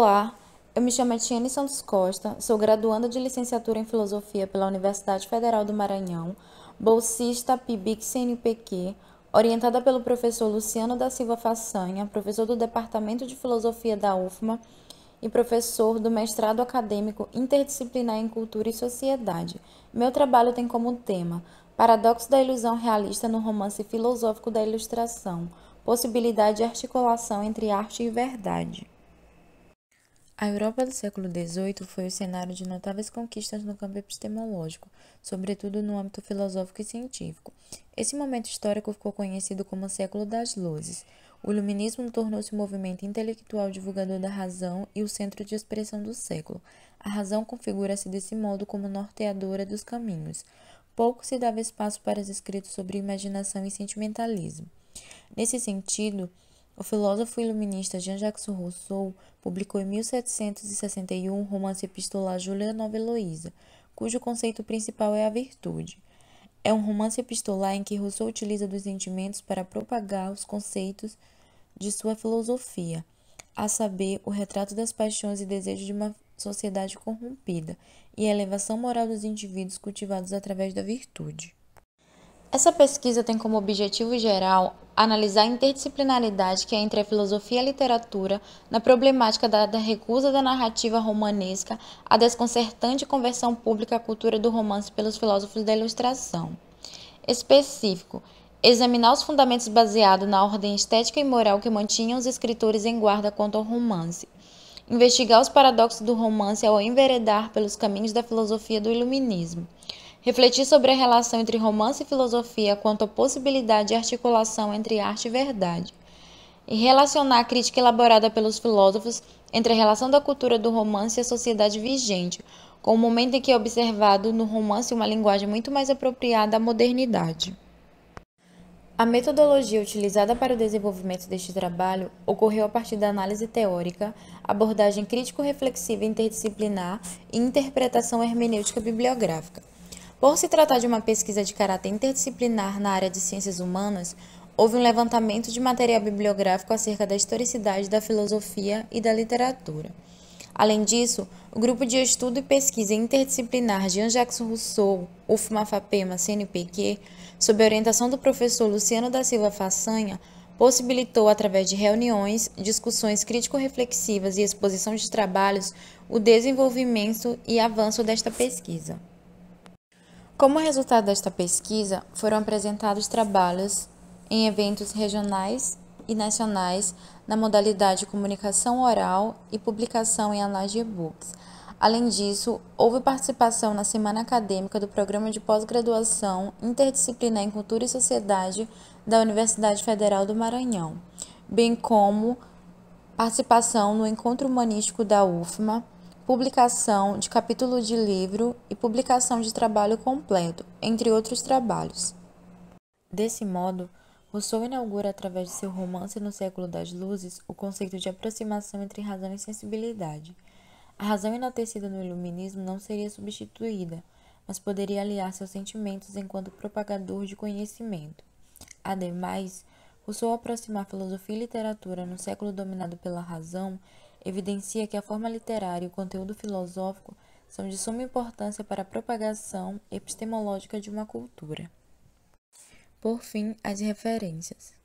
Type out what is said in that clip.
Olá, eu me chamo Etienne Santos Costa, sou graduanda de licenciatura em Filosofia pela Universidade Federal do Maranhão, bolsista PIBIC CNPq, orientada pelo professor Luciano da Silva Façanha, professor do Departamento de Filosofia da UFMA e professor do mestrado acadêmico interdisciplinar em Cultura e Sociedade. Meu trabalho tem como tema Paradoxo da ilusão realista no romance filosófico da Ilustração, possibilidade de articulação entre arte e verdade. A Europa do século XVIII foi o cenário de notáveis conquistas no campo epistemológico, sobretudo no âmbito filosófico e científico. Esse momento histórico ficou conhecido como o Século das Luzes. O Iluminismo tornou-se um movimento intelectual divulgador da razão e o centro de expressão do século. A razão configura-se desse modo como norteadora dos caminhos. Pouco se dava espaço para os escritos sobre imaginação e sentimentalismo. Nesse sentido, o filósofo iluminista Jean-Jacques Rousseau publicou em 1761 o romance epistolar Julia Nova Heloísa, cujo conceito principal é a virtude. É um romance epistolar em que Rousseau utiliza dos sentimentos para propagar os conceitos de sua filosofia, a saber, o retrato das paixões e desejos de uma sociedade corrompida e a elevação moral dos indivíduos cultivados através da virtude. Essa pesquisa tem como objetivo geral analisar a interdisciplinaridade que há é entre a filosofia e a literatura na problemática da, da recusa da narrativa romanesca à desconcertante conversão pública à cultura do romance pelos filósofos da Ilustração. Específico, examinar os fundamentos baseados na ordem estética e moral que mantinham os escritores em guarda quanto ao romance. Investigar os paradoxos do romance ao enveredar pelos caminhos da filosofia do iluminismo Refletir sobre a relação entre romance e filosofia quanto à possibilidade de articulação entre arte e verdade. E relacionar a crítica elaborada pelos filósofos entre a relação da cultura do romance e a sociedade vigente, com o momento em que é observado no romance uma linguagem muito mais apropriada à modernidade. A metodologia utilizada para o desenvolvimento deste trabalho ocorreu a partir da análise teórica, abordagem crítico-reflexiva interdisciplinar e interpretação hermenêutica bibliográfica. Por se tratar de uma pesquisa de caráter interdisciplinar na área de ciências humanas, houve um levantamento de material bibliográfico acerca da historicidade da filosofia e da literatura. Além disso, o Grupo de Estudo e Pesquisa Interdisciplinar Jean-Jacques Rousseau, UFMAFAPEMA CNPq, sob a orientação do professor Luciano da Silva Façanha, possibilitou, através de reuniões, discussões crítico-reflexivas e exposição de trabalhos, o desenvolvimento e avanço desta pesquisa. Como resultado desta pesquisa, foram apresentados trabalhos em eventos regionais e nacionais na modalidade comunicação oral e publicação em anais de e-books. Além disso, houve participação na Semana Acadêmica do Programa de Pós-Graduação Interdisciplinar em Cultura e Sociedade da Universidade Federal do Maranhão, bem como participação no Encontro Humanístico da UFMA, publicação de capítulo de livro e publicação de trabalho completo, entre outros trabalhos. Desse modo, Rousseau inaugura através de seu romance No Século das Luzes o conceito de aproximação entre razão e sensibilidade. A razão enaltecida no iluminismo não seria substituída, mas poderia aliar seus sentimentos enquanto propagador de conhecimento. Ademais, Rousseau aproxima a filosofia e literatura no século dominado pela razão evidencia que a forma literária e o conteúdo filosófico são de suma importância para a propagação epistemológica de uma cultura. Por fim, as referências.